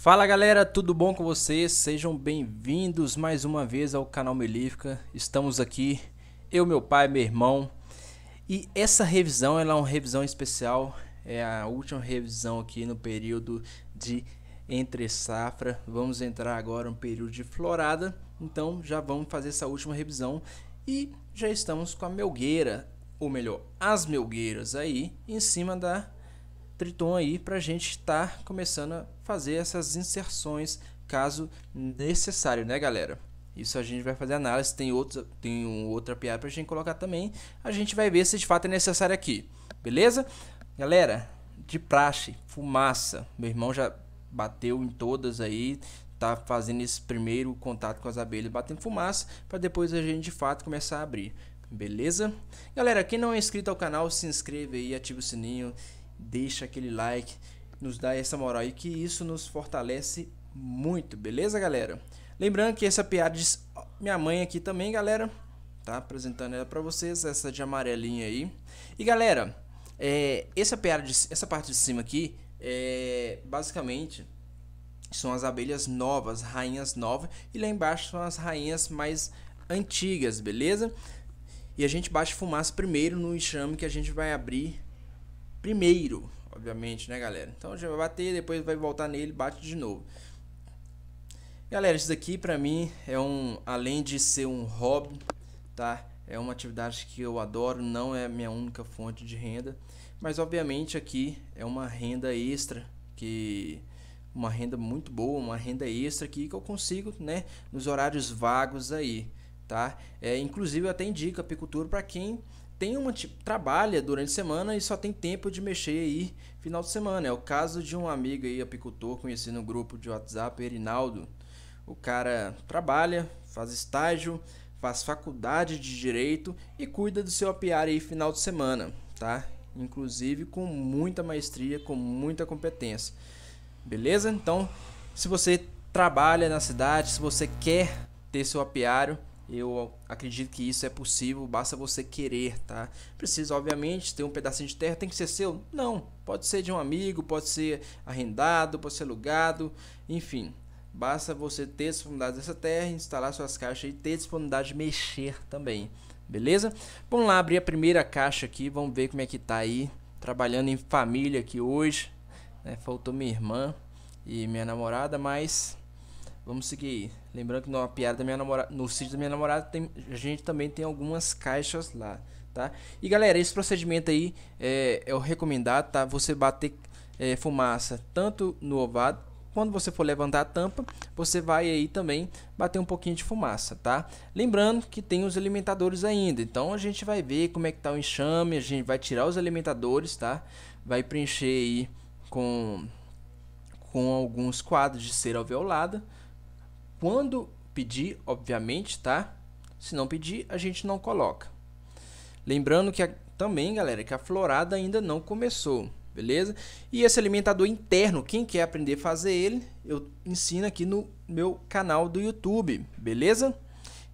Fala galera, tudo bom com vocês? Sejam bem-vindos mais uma vez ao canal Melífica. Estamos aqui, eu, meu pai, meu irmão. E essa revisão ela é uma revisão especial, é a última revisão aqui no período de entre safra. Vamos entrar agora no período de florada, então já vamos fazer essa última revisão e já estamos com a melgueira, ou melhor, as melgueiras aí em cima da Triton aí para a gente estar tá começando a fazer essas inserções caso necessário, né, galera? Isso a gente vai fazer análise, tem, outros, tem um, outra piada pra gente colocar também. A gente vai ver se de fato é necessário aqui, beleza? Galera, de praxe, fumaça. Meu irmão já bateu em todas aí, tá fazendo esse primeiro contato com as abelhas, batendo fumaça, para depois a gente de fato começar a abrir. Beleza? Galera, quem não é inscrito ao canal, se inscreve aí, ativa o sininho deixa aquele like, nos dá essa moral e que isso nos fortalece muito, beleza, galera? Lembrando que essa piada de minha mãe aqui também, galera, tá apresentando ela para vocês, essa de amarelinha aí. E galera, é, essa piada de, essa parte de cima aqui é basicamente são as abelhas novas, rainhas novas, e lá embaixo são as rainhas mais antigas, beleza? E a gente bate fumaça primeiro no enxame que a gente vai abrir primeiro, obviamente, né, galera? Então já vai bater, depois vai voltar nele, bate de novo. Galera, isso daqui para mim é um, além de ser um hobby, tá? É uma atividade que eu adoro, não é minha única fonte de renda, mas obviamente aqui é uma renda extra que uma renda muito boa, uma renda extra aqui que eu consigo, né, nos horários vagos aí, tá? É, inclusive eu até indico apicultura para quem tem uma tipo, trabalha durante a semana e só tem tempo de mexer aí final de semana. É o caso de um amigo aí apicultor conhecido no grupo de WhatsApp, Erinaldo. O cara trabalha, faz estágio, faz faculdade de direito e cuida do seu apiário aí final de semana, tá? Inclusive com muita maestria, com muita competência. Beleza? Então, se você trabalha na cidade, se você quer ter seu apiário, eu acredito que isso é possível, basta você querer, tá? Precisa, obviamente, ter um pedacinho de terra, tem que ser seu? Não, pode ser de um amigo, pode ser arrendado, pode ser alugado, enfim. Basta você ter disponibilidade dessa terra, instalar suas caixas e ter disponibilidade de mexer também, beleza? Vamos lá abrir a primeira caixa aqui, vamos ver como é que tá aí. Trabalhando em família aqui hoje, né? faltou minha irmã e minha namorada, mas Vamos seguir. Lembrando que no piada da minha namorada, no sítio da minha namorada, tem, a gente também tem algumas caixas lá, tá? E galera, esse procedimento aí é, é o recomendado, tá? Você bater é, fumaça tanto no ovado quando você for levantar a tampa, você vai aí também bater um pouquinho de fumaça, tá? Lembrando que tem os alimentadores ainda, então a gente vai ver como é que tá o enxame, a gente vai tirar os alimentadores, tá? Vai preencher aí com, com alguns quadros de cera alveolada, quando pedir, obviamente, tá? Se não pedir, a gente não coloca. Lembrando que a, também, galera, que a florada ainda não começou, beleza? E esse alimentador interno, quem quer aprender a fazer ele, eu ensino aqui no meu canal do YouTube, beleza?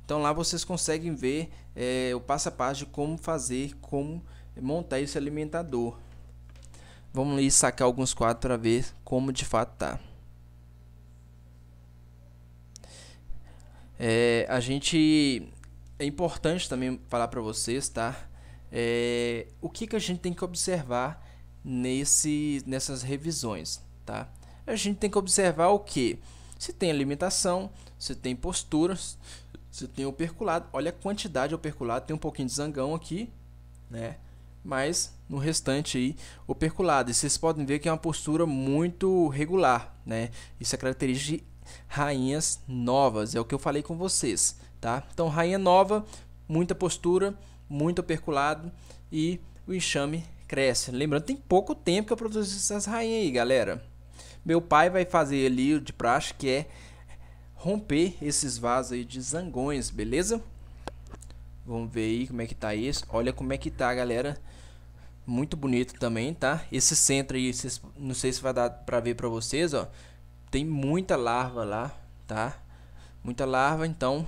Então lá vocês conseguem ver é, o passo a passo de como fazer, como montar esse alimentador. Vamos ali sacar alguns quadros para ver como de fato tá. É, a gente. É importante também falar para vocês, tá? É, o que, que a gente tem que observar nesse, nessas revisões, tá? A gente tem que observar o que? Se tem alimentação, se tem posturas, se tem operculado. Olha a quantidade de operculado, tem um pouquinho de zangão aqui, né? Mas no restante aí, operculado. E vocês podem ver que é uma postura muito regular, né? Isso é característica de rainhas novas. É o que eu falei com vocês, tá? Então, rainha nova, muita postura, muito perculado e o enxame cresce. Lembrando, tem pouco tempo que eu produzi essas rainhas aí, galera. Meu pai vai fazer ali de praxe que é romper esses vasos aí de zangões, beleza? Vamos ver aí como é que tá isso. Olha como é que tá, galera. Muito bonito também, tá? Esse centro aí, não sei se vai dar pra ver pra vocês, ó tem muita larva lá, tá? Muita larva, então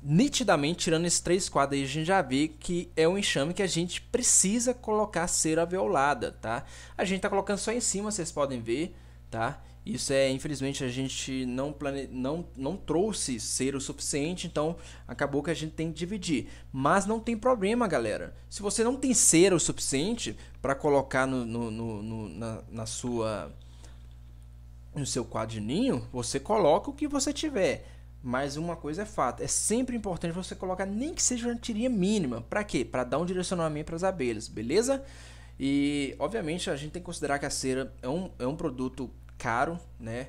nitidamente tirando esses três quadros aí, a gente já vê que é um enxame que a gente precisa colocar cera violada, tá? A gente tá colocando só em cima, vocês podem ver, tá? Isso é, infelizmente, a gente não, plane... não, não trouxe cera o suficiente, então acabou que a gente tem que dividir. Mas não tem problema, galera. Se você não tem cera o suficiente para colocar no, no, no, no na, na sua no seu quadrinho, você coloca o que você tiver. Mas uma coisa é fato, é sempre importante você colocar nem que seja uma tirinha mínima. Para quê? Para dar um direcionamento para as abelhas, beleza? E obviamente a gente tem que considerar que a cera é um, é um produto caro, né?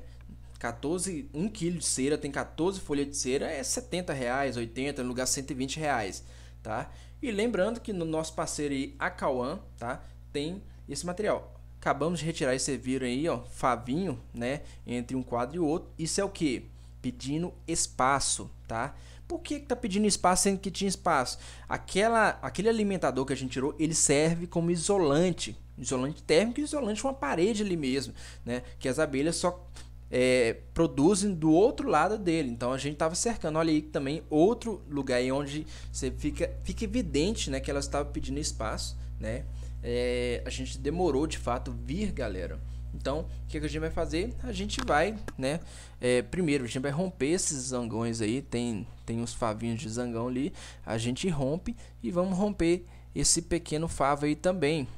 14, 1 kg de cera tem 14 folhas de cera é 70 reais, 80, no lugar 120 reais, tá? E lembrando que no nosso parceiro aí, a Cauã, tá? Tem esse material. Acabamos de retirar esse vírus aí, ó, favinho, né, entre um quadro e o outro. Isso é o que? Pedindo espaço, tá? Por que está pedindo espaço sendo que tinha espaço? Aquela, aquele alimentador que a gente tirou, ele serve como isolante, isolante térmico e isolante uma parede ali mesmo, né? Que as abelhas só é, produzem do outro lado dele. Então a gente estava cercando. Olha aí também outro lugar aí onde você fica, fica evidente, né, que elas estavam pedindo espaço, né? é, a gente demorou de fato vir, galera. Então, o que, que, a gente vai fazer? A gente vai, né? É, primeiro, a gente vai romper esses zangões aí. Tem, tem uns favinhos de zangão ali. A gente rompe e vamos romper esse pequeno favo aí também.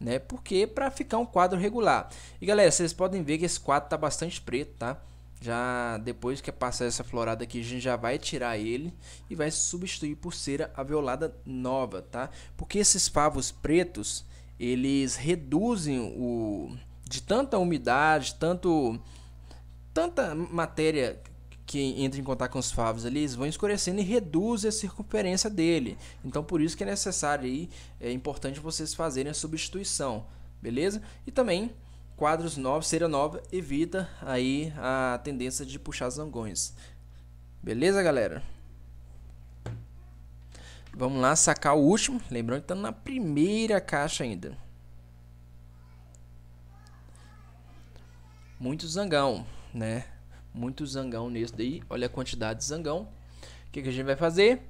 Né? Porque para ficar um quadro regular. E galera, vocês podem ver que esse quadro tá bastante preto, tá? Já depois que passar essa florada aqui, a gente já vai tirar ele e vai substituir por cera aviolada nova, tá? Porque esses favos pretos, eles reduzem o de tanta umidade, tanto tanta matéria que entra em contato com os favos ali, eles vão escurecendo e reduz a circunferência dele. Então por isso que é necessário aí, é importante vocês fazerem a substituição, beleza? E também quadros novos, cera nova, evita aí a tendência de puxar zangões. Beleza, galera? Vamos lá sacar o último, lembrando que tá na primeira caixa ainda. Muito zangão, né? Muito zangão nesse daí. Olha a quantidade de zangão. O que, que a gente vai fazer?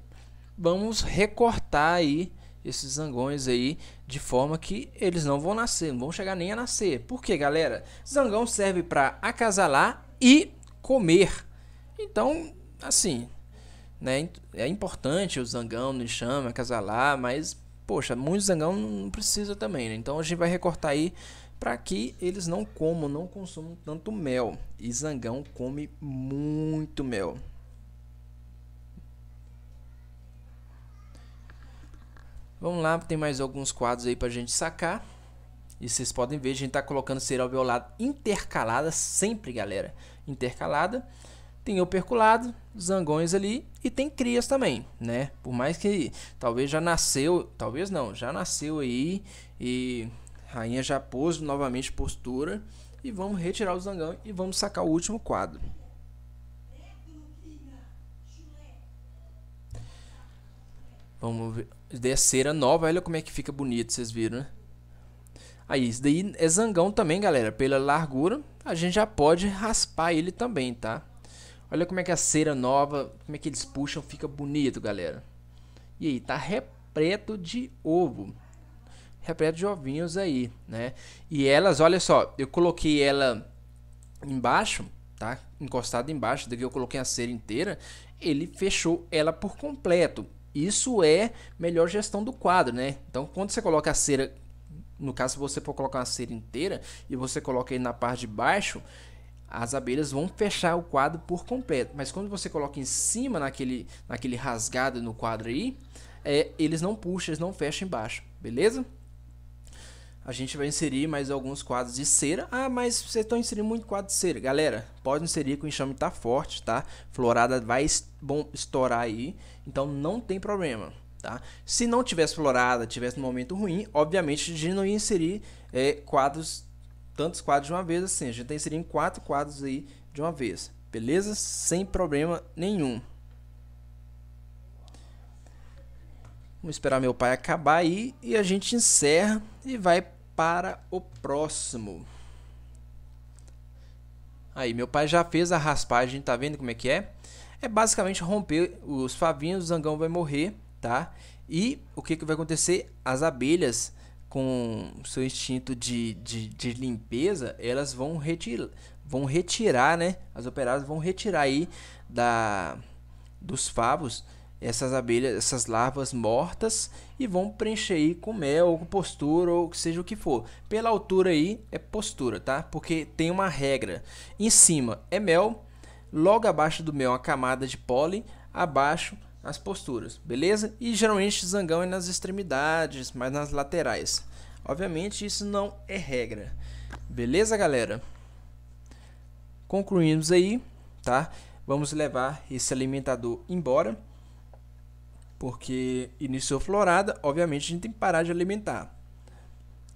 Vamos recortar aí esses zangões aí de forma que eles não vão nascer, não vão chegar nem a nascer. Por quê, galera? Zangão serve para acasalar e comer. Então, assim, né, é, é importante o zangão no enxame, acasalar, mas poxa, muito zangão não precisa também, né? Então a gente vai recortar aí para que eles não comam, não consumam tanto mel. E zangão come muito mel. Vamos lá, tem mais alguns quadros aí pra gente sacar. E vocês podem ver, a gente tá colocando cera violado intercalada sempre, galera. Intercalada. Tem operculado, zangões ali e tem crias também, né? Por mais que talvez já nasceu, talvez não, já nasceu aí e rainha já pôs novamente postura. E vamos retirar o zangão e vamos sacar o último quadro. Vamos ver de cera nova. Olha como é que fica bonito, vocês viram, né? Aí, isso daí é zangão também, galera. Pela largura, a gente já pode raspar ele também, tá? Olha como é que a cera nova, como é que eles puxam, fica bonito, galera. E aí, tá repleto de ovo. Repleto de ovinhos aí, né? E elas, olha só, eu coloquei ela embaixo, tá? Encostada embaixo, daqui eu coloquei a cera inteira. Ele fechou ela por completo. Isso é melhor gestão do quadro, né? Então, quando você coloca a cera, no caso, se você for colocar uma cera inteira e você coloca aí na parte de baixo, as abelhas vão fechar o quadro por completo. Mas quando você coloca em cima, naquele, naquele rasgado no quadro aí, é, eles não puxam, eles não fecham embaixo, beleza? A gente vai inserir mais alguns quadros de cera. Ah, mas vocês estão inserindo muito quadro de cera. Galera, pode inserir que o enxame tá forte, tá? Florada vai bom, estourar aí, então não tem problema, tá? Se não tivesse florada, tivesse um momento ruim, obviamente a gente não ia inserir é, quadros, tantos quadros de uma vez assim. A gente tá inserindo quatro quadros aí de uma vez, beleza? Sem problema nenhum. Vamos esperar meu pai acabar aí e a gente encerra e vai para o próximo. Aí, meu pai já fez a raspagem, tá vendo como é que é? É basicamente romper os favinhos, o zangão vai morrer, tá? E o que, que vai acontecer? As abelhas, com seu instinto de, de, de limpeza, elas vão, retir, vão retirar, né? As operárias vão retirar aí da, dos favos essas abelhas, essas larvas mortas e vão preencher aí com mel ou com postura ou seja o que for. Pela altura aí é postura, tá? Porque tem uma regra. Em cima é mel, logo abaixo do mel a camada de pólen, abaixo as posturas, beleza? E geralmente zangão é nas extremidades, mas nas laterais. Obviamente isso não é regra. Beleza, galera? Concluímos aí, tá? Vamos levar esse alimentador embora. Porque iniciou florada, obviamente a gente tem que parar de alimentar.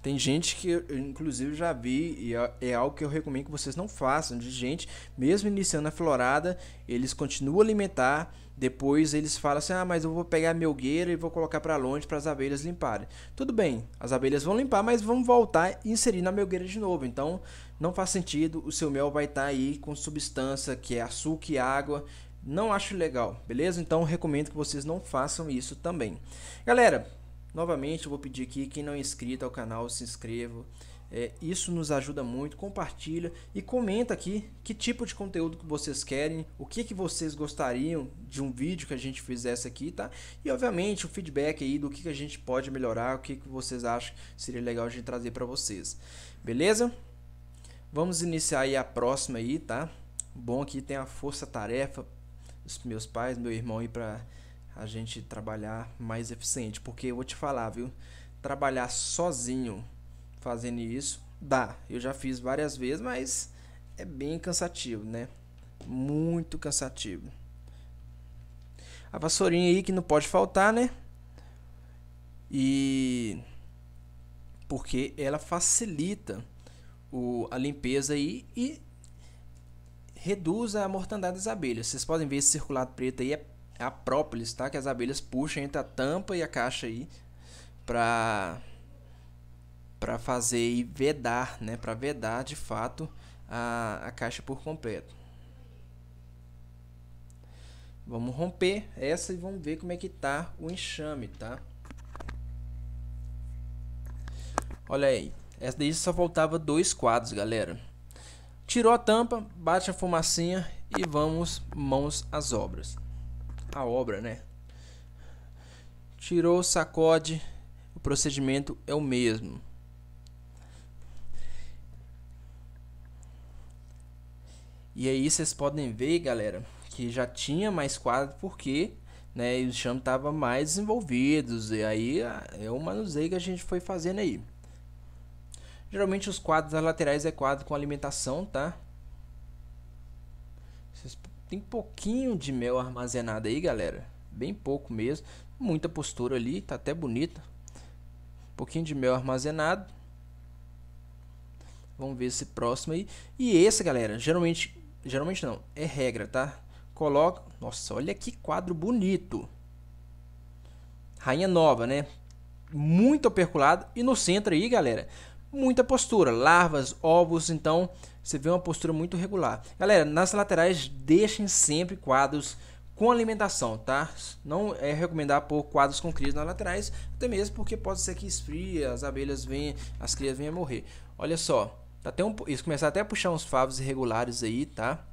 Tem gente que eu, inclusive, já vi, e é, é algo que eu recomendo que vocês não façam, de gente, mesmo iniciando a florada, eles continuam a alimentar, depois eles falam assim, ah, mas eu vou pegar meu melgueira e vou colocar para longe para as abelhas limparem. Tudo bem, as abelhas vão limpar, mas vão voltar e inserir na melgueira de novo, então não faz sentido, o seu mel vai estar tá aí com substância que é açúcar e água, não acho legal, beleza? Então recomendo que vocês não façam isso também. Galera, novamente eu vou pedir aqui, quem não é inscrito ao canal, se inscreva. É, isso nos ajuda muito, compartilha e comenta aqui que tipo de conteúdo que vocês querem, o que, que vocês gostariam de um vídeo que a gente fizesse aqui, tá? E obviamente o feedback aí do que, que a gente pode melhorar, o que, que vocês acham seria legal a gente trazer para vocês, beleza? Vamos iniciar aí a próxima aí, tá? Bom aqui tem a força-tarefa os meus pais, meu irmão, e para a gente trabalhar mais eficiente. Porque eu vou te falar, viu? Trabalhar sozinho fazendo isso dá. Eu já fiz várias vezes, mas é bem cansativo, né? Muito cansativo. A vassourinha aí que não pode faltar, né? E porque ela facilita o, a limpeza aí e reduz a mortandade das abelhas. Vocês podem ver esse circulado preto aí é a própolis, tá? Que as abelhas puxam entre a tampa e a caixa aí para para fazer e vedar, né? Para vedar de fato a, a caixa por completo. Vamos romper essa e vamos ver como é que tá o enxame, tá? Olha aí, essa daí só faltava dois quadros, galera. Tirou a tampa, bate a fumacinha e vamos mãos às obras. A obra, né? Tirou, sacode, o procedimento é o mesmo. E aí vocês podem ver, galera, que já tinha mais quadro porque né, os chamas estavam mais desenvolvidos. E aí é o manuseio que a gente foi fazendo aí. Geralmente os quadros das laterais é quadro com alimentação, tá? Tem pouquinho de mel armazenado aí, galera. Bem pouco mesmo. Muita postura ali, tá até bonita. Um pouquinho de mel armazenado. Vamos ver esse próximo aí. E esse, galera, geralmente... Geralmente não, é regra, tá? Coloca... Nossa, olha que quadro bonito. Rainha nova, né? Muito operculado. E no centro aí, galera, muita postura, larvas, ovos, então você vê uma postura muito regular. Galera, nas laterais deixem sempre quadros com alimentação, tá? Não é recomendar pôr quadros com crias nas laterais, até mesmo porque pode ser que esfrie as abelhas vêm, as crias venham a morrer. Olha só, tá até um, eles começaram até a puxar uns favos irregulares aí, tá?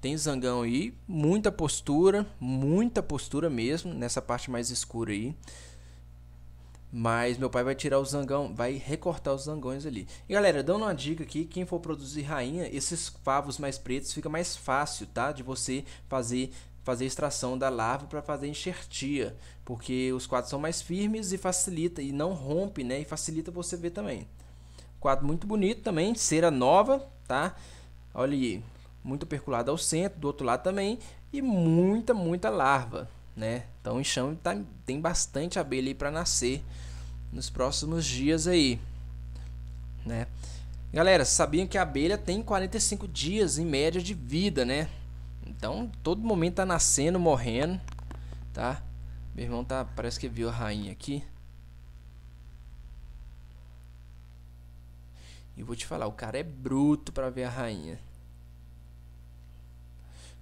Tem zangão aí, muita postura, muita postura mesmo nessa parte mais escura aí. Mas meu pai vai tirar o zangão, vai recortar os zangões ali. E galera, dando uma dica aqui, quem for produzir rainha, esses favos mais pretos fica mais fácil, tá? De você fazer fazer extração da larva para fazer enxertia, porque os quadros são mais firmes e facilita e não rompe, né? E facilita você ver também. Quadro muito bonito também, cera nova, tá? Olha aí, muito percolado ao centro, do outro lado também e muita, muita larva né? Então o enxame tá, tem bastante abelha para nascer nos próximos dias aí, né? Galera, sabiam que a abelha tem 45 dias em média de vida, né? Então todo momento tá nascendo, morrendo, tá? Meu irmão tá, parece que viu a rainha aqui. E vou te falar, o cara é bruto para ver a rainha.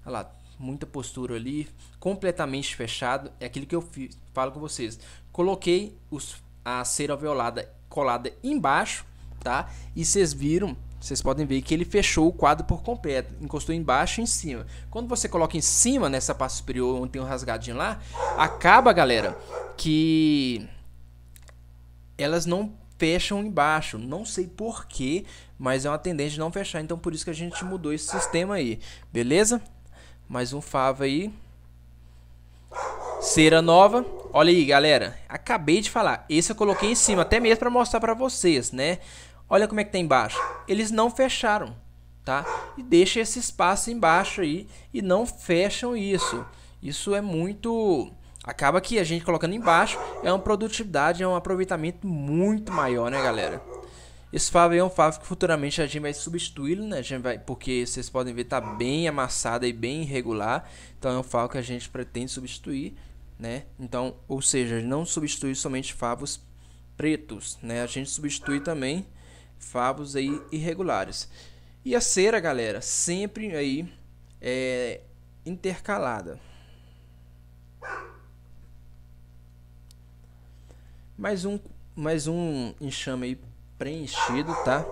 Olha lá, muita postura ali, completamente fechado. É aquilo que eu fiz, falo com vocês. Coloquei os, a cera alveolada colada embaixo, tá? E vocês viram, vocês podem ver que ele fechou o quadro por completo, encostou embaixo e em cima. Quando você coloca em cima, nessa parte superior onde tem um rasgadinho lá, acaba, galera, que elas não fecham embaixo. Não sei porquê, mas é uma tendência de não fechar. Então por isso que a gente mudou esse sistema aí, beleza? Mais um favo aí. Cera nova. Olha aí, galera. Acabei de falar. Esse eu coloquei em cima, até mesmo para mostrar para vocês, né? Olha como é que tá embaixo. Eles não fecharam, tá? E deixa esse espaço embaixo aí e não fecham isso. Isso é muito... Acaba que a gente colocando embaixo é uma produtividade, é um aproveitamento muito maior, né, galera? Esse Fábio é um favo que futuramente a gente vai substituí-lo, né? A gente vai, porque vocês podem ver, tá bem amassado e bem irregular. Então é um favo que a gente pretende substituir, né? Então, ou seja, não substitui somente favos pretos, né? A gente substitui também favos aí irregulares. E a cera, galera, sempre aí é, intercalada. Mais um, mais um enxame aí preenchido, tá?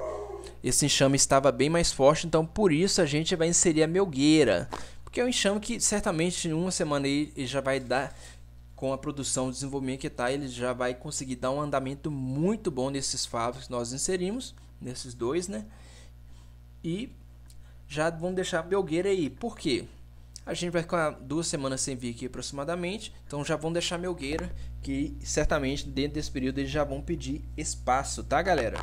Esse enxame estava bem mais forte, então por isso a gente vai inserir a melgueira. Porque é um enxame que certamente em uma semana ele já vai dar, com a produção e desenvolvimento que tá, ele já vai conseguir dar um andamento muito bom nesses favos que nós inserimos, nesses dois, né? E já vão deixar a melgueira aí. Por quê? A gente vai ficar duas semanas sem vir aqui aproximadamente, então já vão deixar meu Melgueira, que certamente dentro desse período eles já vão pedir espaço, tá galera?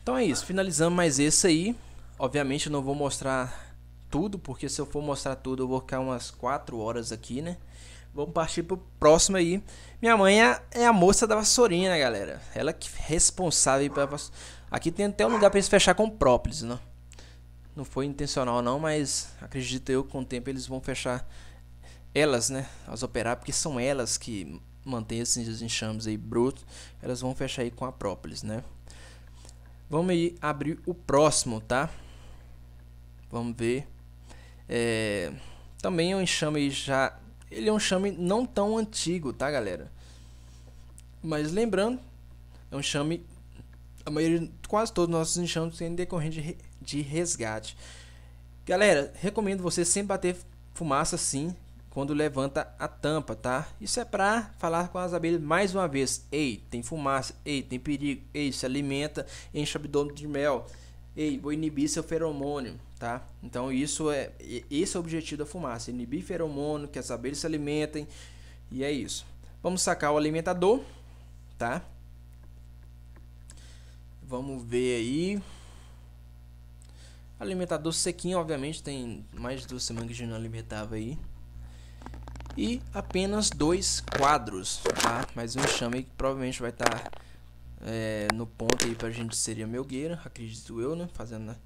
Então é isso, finalizando mais esse aí. Obviamente eu não vou mostrar tudo, porque se eu for mostrar tudo eu vou ficar umas 4 horas aqui, né? Vamos partir pro próximo aí. Minha mãe é, é a moça da vassourinha, né, galera? Ela que é responsável pela vassourinha. Aqui tem até um lugar para eles fechar com própolis, né? não foi intencional não, mas acredito eu que com o tempo eles vão fechar elas, né, as operar, porque são elas que mantêm esses enxames aí brutos, elas vão fechar aí com a própolis, né. Vamos aí abrir o próximo, tá? Vamos ver. É... Também é um enxame já... Ele é um enxame não tão antigo, tá, galera? Mas lembrando, é um enxame... A maioria, quase todos os nossos enxames têm decorrente de de resgate. Galera, recomendo você sempre bater fumaça assim quando levanta a tampa, tá? Isso é para falar com as abelhas mais uma vez. Ei, tem fumaça. Ei, tem perigo. Ei, se alimenta, enche o abdômen de mel. Ei, vou inibir seu feromônio, tá? Então isso é esse é o objetivo da fumaça, inibir feromônio, que as abelhas se alimentem. E é isso. Vamos sacar o alimentador, tá? Vamos ver aí. Alimentador sequinho, obviamente, tem mais de duas semanas que não alimentava aí. E apenas dois quadros, tá? Mas um chame que provavelmente vai estar tá, é, no ponto aí pra gente seria melgueira, acredito eu, né? Fazendo... Né?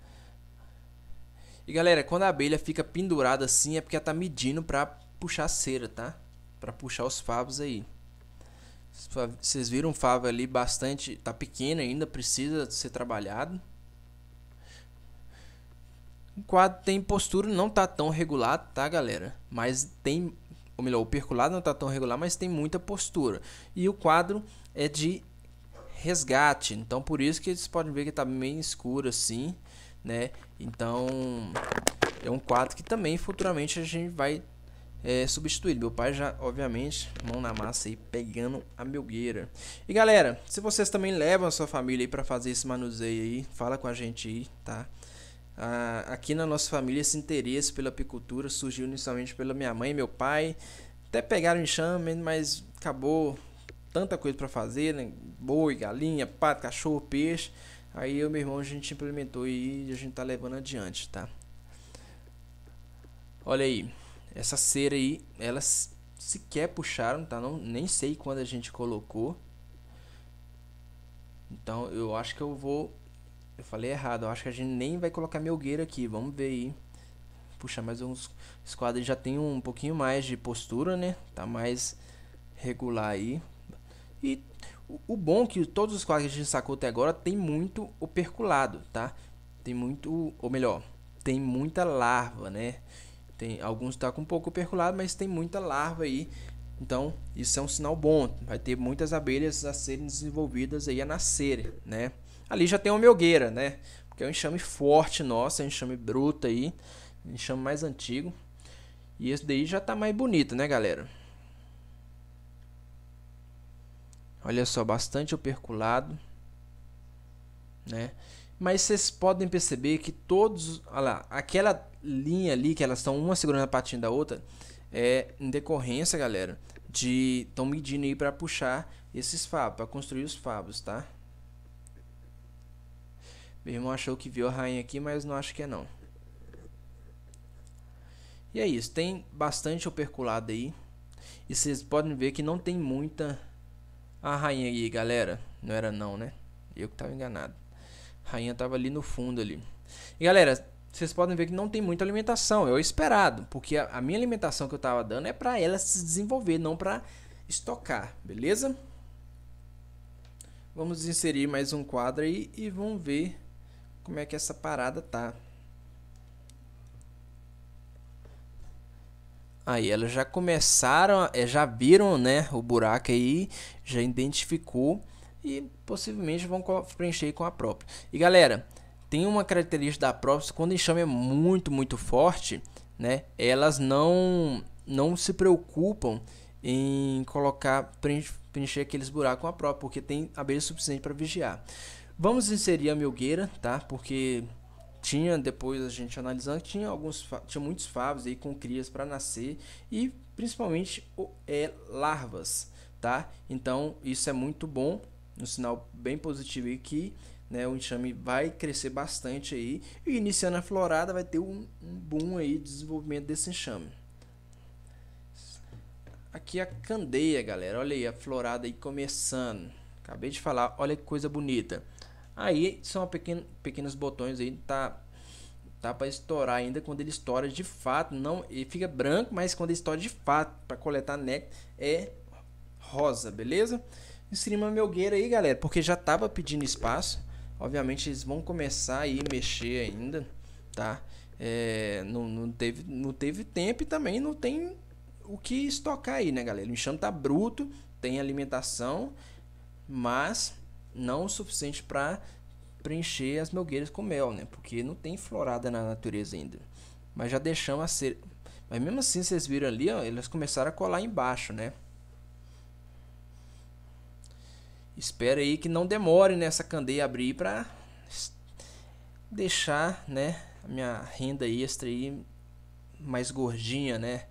E galera, quando a abelha fica pendurada assim é porque ela tá medindo pra puxar a cera, tá? Pra puxar os favos aí. Vocês viram o favo ali bastante, tá pequeno ainda, precisa ser trabalhado. O quadro tem postura, não tá tão regulado, tá, galera? Mas tem, ou melhor, o percolado não tá tão regular, mas tem muita postura. E o quadro é de resgate, então por isso que vocês podem ver que tá meio escuro assim, né? Então é um quadro que também futuramente a gente vai é, substituir. Meu pai já, obviamente, mão na massa aí, pegando a melgueira. E galera, se vocês também levam a sua família aí para fazer esse manuseio aí, fala com a gente aí, tá? Ah, aqui na nossa família esse interesse pela apicultura surgiu inicialmente pela minha mãe e meu pai. Até pegaram enxame, mas acabou tanta coisa para fazer, né? Boi, galinha, pato, cachorro, peixe. Aí eu e meu irmão a gente implementou e a gente tá levando adiante, tá? Olha aí, essa cera aí, elas sequer puxaram, tá? Não, nem sei quando a gente colocou. Então eu acho que eu vou eu falei errado, eu acho que a gente nem vai colocar Melgueira aqui, vamos ver aí. Puxa, mais uns esquadros já tem um pouquinho mais de postura, né? Tá mais regular aí. E o bom é que todos os quadros que a gente sacou até agora tem muito operculado, tá? Tem muito, ou melhor, tem muita larva, né? Tem alguns tá com pouco operculado, mas tem muita larva aí. Então, isso é um sinal bom. Vai ter muitas abelhas a serem desenvolvidas aí a nascer, né? Ali já tem uma melgueira, né? Porque é um enxame forte nosso, é um enxame bruto aí, um enxame mais antigo. E esse daí já tá mais bonito, né, galera? Olha só, bastante operculado, né? Mas vocês podem perceber que todos, olha lá, aquela linha ali que elas estão uma segurando a patinha da outra, é em decorrência, galera, de estão medindo aí para puxar esses fabos, para construir os fabos, tá? Meu irmão achou que viu a rainha aqui, mas não acho que é não. E é isso, tem bastante operculado aí. E vocês podem ver que não tem muita a rainha aí, galera. Não era não, né? Eu que tava enganado. A rainha tava ali no fundo ali. E galera, vocês podem ver que não tem muita alimentação, é o esperado, porque a, a minha alimentação que eu tava dando é para ela se desenvolver, não para estocar, beleza? Vamos inserir mais um quadro aí e vamos ver como é que essa parada tá. Aí elas já começaram, eh, já viram, né, o buraco aí, já identificou e possivelmente vão preencher com a própria. E galera, tem uma característica da própria, quando o enxame é muito, muito forte, né, elas não não se preocupam em colocar preencher aqueles buracos com a própria, porque tem abelha suficiente para vigiar. Vamos inserir a Milgueira, tá? Porque tinha depois a gente analisando tinha alguns tinha muitos favos aí com crias para nascer e principalmente é larvas, tá? Então isso é muito bom, um sinal bem positivo aí que né, o enxame vai crescer bastante aí e iniciando a florada vai ter um, um boom aí de desenvolvimento desse enxame. Aqui a candeia, galera. Olha aí a florada aí começando. Acabei de falar, olha que coisa bonita. Aí são pequenos botões aí, tá tá para estourar ainda quando ele estoura de fato, não, ele fica branco, mas quando ele estoura de fato para coletar néctar é rosa, beleza? Estrima melgueira aí, galera, porque já tava pedindo espaço. Obviamente eles vão começar aí mexer ainda, tá? É, não, não, teve, não teve tempo e também não tem o que estocar aí, né, galera? O enxame tá bruto, tem alimentação, mas não o suficiente para preencher as melgueiras com mel, né? Porque não tem florada na natureza ainda. Mas já deixamos a ser. Mas mesmo assim, vocês viram ali, ó, elas começaram a colar embaixo, né? Espera aí que não demore nessa né, candeia abrir para deixar, né, a minha renda extra aí mais gordinha, né?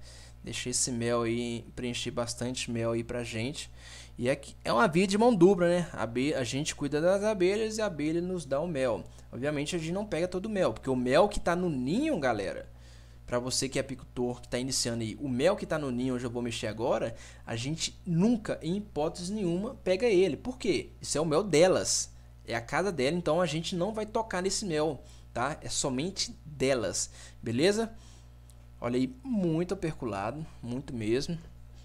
Deixei esse mel aí, preenchi bastante mel aí pra gente. E é, é uma via de mão dupla, né? A, abelha, a gente cuida das abelhas e a abelha nos dá o mel. Obviamente a gente não pega todo o mel, porque o mel que tá no ninho, galera, para você que é apicultor, que está iniciando aí, o mel que está no ninho, onde eu vou mexer agora, a gente nunca, em hipótese nenhuma, pega ele. Por quê? Isso é o mel delas. É a casa dela, então a gente não vai tocar nesse mel, tá? É somente delas, beleza? Olha aí, muito aperculado, muito mesmo.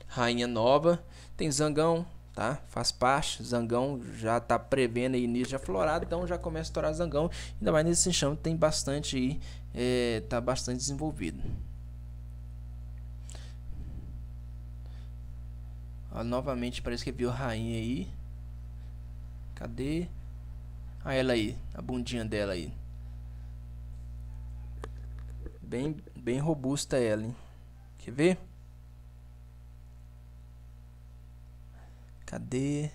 Rainha nova, tem zangão, tá? Faz parte, zangão já tá prevendo aí início de aflorado, então já começa a estourar zangão. Ainda mais nesse enxame tem bastante aí, é, tá bastante desenvolvido. Ó, novamente parece que viu a rainha aí. Cadê? Ah, ela aí, a bundinha dela aí. Bem Bem robusta ela, hein? Quer ver? Cadê?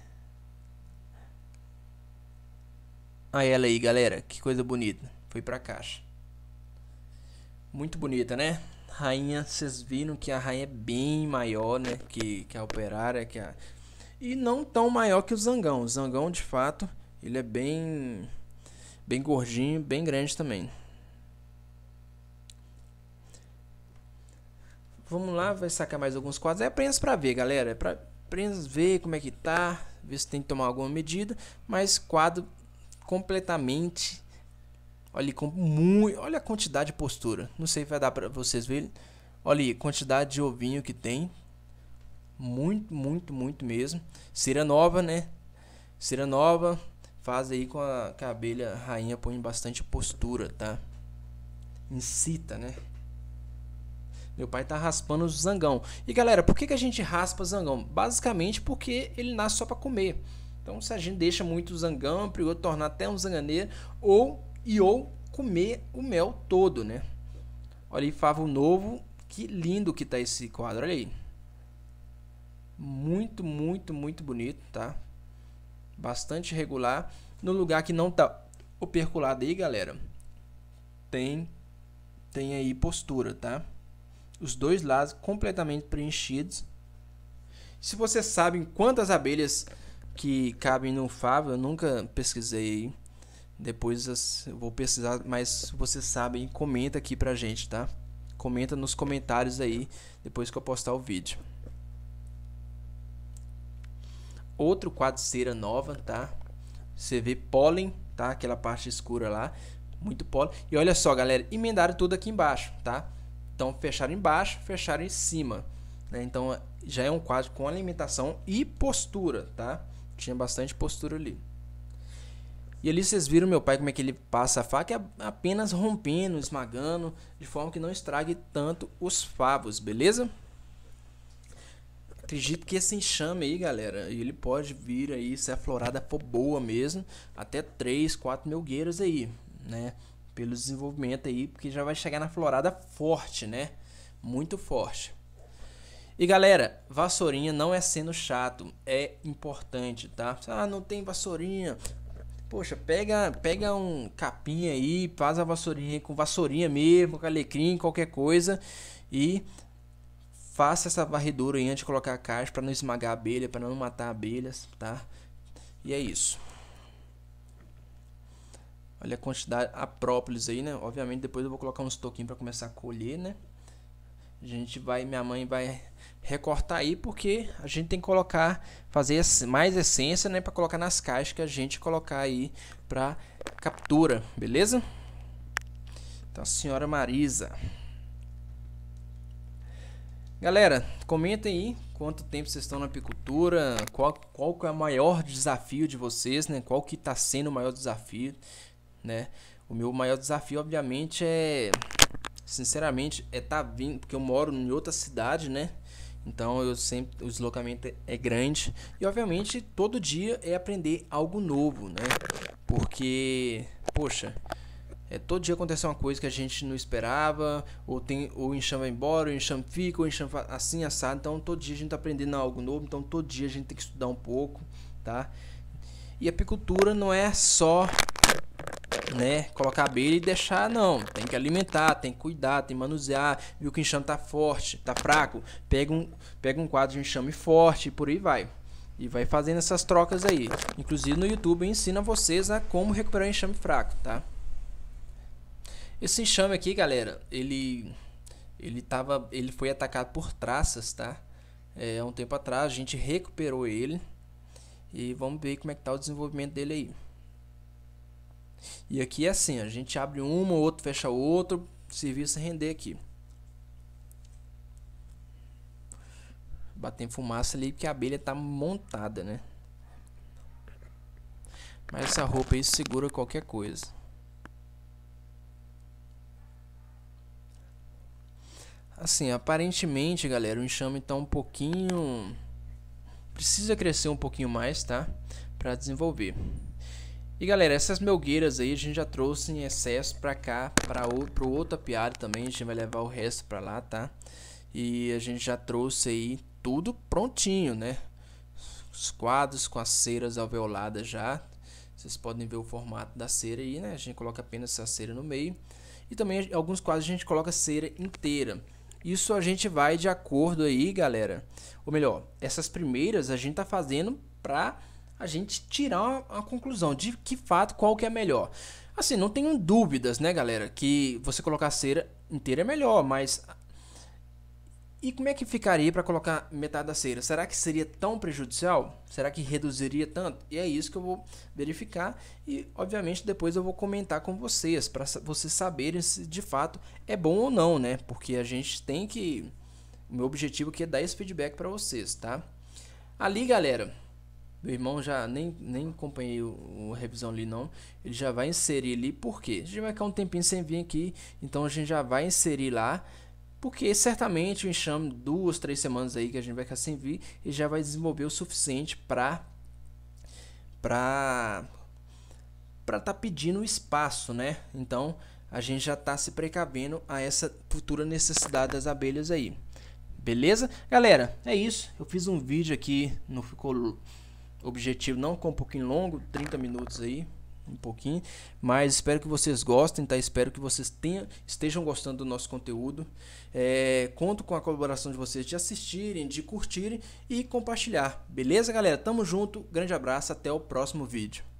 Ah, ela aí, galera. Que coisa bonita. Foi pra caixa. Muito bonita, né? Rainha, vocês viram que a rainha é bem maior, né? Que, que a operária, que a... E não tão maior que o zangão. O zangão, de fato, ele é bem... Bem gordinho, bem grande também. Vamos lá, vai sacar mais alguns quadros. É apenas para ver, galera. É pra apenas ver como é que tá, ver se tem que tomar alguma medida. Mas quadro completamente. Olha, com muito, olha a quantidade de postura. Não sei se vai dar para vocês verem. Olha aí, quantidade de ovinho que tem. Muito, muito, muito mesmo. Cera nova, né? Cera nova. Faz aí com a, com a abelha rainha põe bastante postura, tá? Incita, né? Meu pai tá raspando o zangão. E galera, por que, que a gente raspa zangão? Basicamente porque ele nasce só para comer. Então se a gente deixa muito zangão, é perigoso tornar até um zanganeiro ou e ou comer o mel todo, né? Olha aí, favo novo. Que lindo que tá esse quadro, olha aí. Muito, muito, muito bonito, tá? Bastante regular. No lugar que não tá operculado aí, galera, tem tem aí postura, tá? os dois lados completamente preenchidos. Se você sabe quantas abelhas que cabem no favo, eu nunca pesquisei. Depois eu vou pesquisar, mas se você sabe, comenta aqui pra gente, tá? Comenta nos comentários aí depois que eu postar o vídeo. Outro quadro cera nova, tá? Você vê pólen, tá? Aquela parte escura lá, muito pólen. E olha só, galera, emendaram tudo aqui embaixo, tá? Então fecharam embaixo, fecharam em cima. Né? Então já é um quadro com alimentação e postura, tá? Tinha bastante postura ali. E ali vocês viram meu pai como é que ele passa a faca, é apenas rompendo, esmagando, de forma que não estrague tanto os favos, beleza? Acredito que esse enxame aí, galera, ele pode vir aí, se a florada for boa mesmo, até 3, 4 melgueiras aí, né? pelo desenvolvimento aí, porque já vai chegar na florada forte, né? Muito forte. E galera, vassourinha não é sendo chato, é importante, tá? Ah, não tem vassourinha. Poxa, pega, pega um capim aí, faz a vassourinha com vassourinha mesmo, com alecrim, qualquer coisa e faça essa varredura aí antes de colocar a caixa para não esmagar a abelha, para não matar abelhas, tá? E é isso. Olha a quantidade, a própolis aí, né? Obviamente depois eu vou colocar uns toquinhos para começar a colher, né? A gente vai, minha mãe vai recortar aí porque a gente tem que colocar, fazer mais essência, né, para colocar nas caixas que a gente colocar aí para captura, beleza? Então, a senhora Marisa. Galera, comentem aí quanto tempo vocês estão na apicultura, qual, qual é o maior desafio de vocês, né? Qual que está sendo o maior desafio né? O meu maior desafio, obviamente, é sinceramente é estar tá vindo, porque eu moro em outra cidade, né? Então eu sempre o deslocamento é, é grande e obviamente todo dia é aprender algo novo, né? Porque poxa, é, todo dia acontece uma coisa que a gente não esperava, ou tem ou o enxame vai embora, ou o enxame fica, ou o enxame assim assado. Então todo dia a gente tá aprendendo algo novo, então todo dia a gente tem que estudar um pouco, tá? E apicultura não é só né, colocar a abelha e deixar, não. Tem que alimentar, tem que cuidar, tem que manusear. Viu que o enxame tá forte, tá fraco? Pega um, pega um quadro de enxame forte e por aí vai. E vai fazendo essas trocas aí. Inclusive no YouTube eu ensino a vocês a como recuperar enxame fraco, tá? Esse enxame aqui, galera, ele ele tava, ele foi atacado por traças, tá? É, um tempo atrás a gente recuperou ele e vamos ver como é que tá o desenvolvimento dele aí. E aqui é assim, a gente abre uma, outro fecha outro, serviço render aqui. Bater fumaça ali porque a abelha tá montada, né? Mas essa roupa aí segura qualquer coisa. Assim, aparentemente, galera, o enxame tá um pouquinho... Precisa crescer um pouquinho mais, tá? Pra desenvolver. E galera, essas melgueiras aí a gente já trouxe em excesso pra cá, pra o, pro outro apiário também, a gente vai levar o resto pra lá, tá? E a gente já trouxe aí tudo prontinho, né? Os quadros com as ceras alveoladas já, vocês podem ver o formato da cera aí, né? A gente coloca apenas essa cera no meio. E também alguns quadros a gente coloca cera inteira. Isso a gente vai de acordo aí, galera. Ou melhor, essas primeiras a gente tá fazendo pra a gente tirar a conclusão de que fato qual que é melhor. Assim, não tenho dúvidas, né, galera, que você colocar a cera inteira é melhor, mas e como é que ficaria para colocar metade da cera? Será que seria tão prejudicial? Será que reduziria tanto? E é isso que eu vou verificar e, obviamente, depois eu vou comentar com vocês para vocês saberem se de fato é bom ou não, né? Porque a gente tem que o meu objetivo aqui é dar esse feedback para vocês, tá? Ali, galera, meu irmão já nem, nem acompanhei o, revisão ali não. Ele já vai inserir ali, por quê? A gente vai ficar um tempinho sem vir aqui, então a gente já vai inserir lá. Porque certamente o enxame, duas, três semanas aí que a gente vai ficar sem vir, ele já vai desenvolver o suficiente para para para tá pedindo espaço, né? Então, a gente já tá se precavendo a essa futura necessidade das abelhas aí. Beleza? Galera, é isso. Eu fiz um vídeo aqui, não ficou objetivo não com um pouquinho longo, 30 minutos aí, um pouquinho, mas espero que vocês gostem, tá? Espero que vocês tenham, estejam gostando do nosso conteúdo. É, conto com a colaboração de vocês de assistirem, de curtirem e compartilhar. Beleza, galera? Tamo junto. Grande abraço, até o próximo vídeo.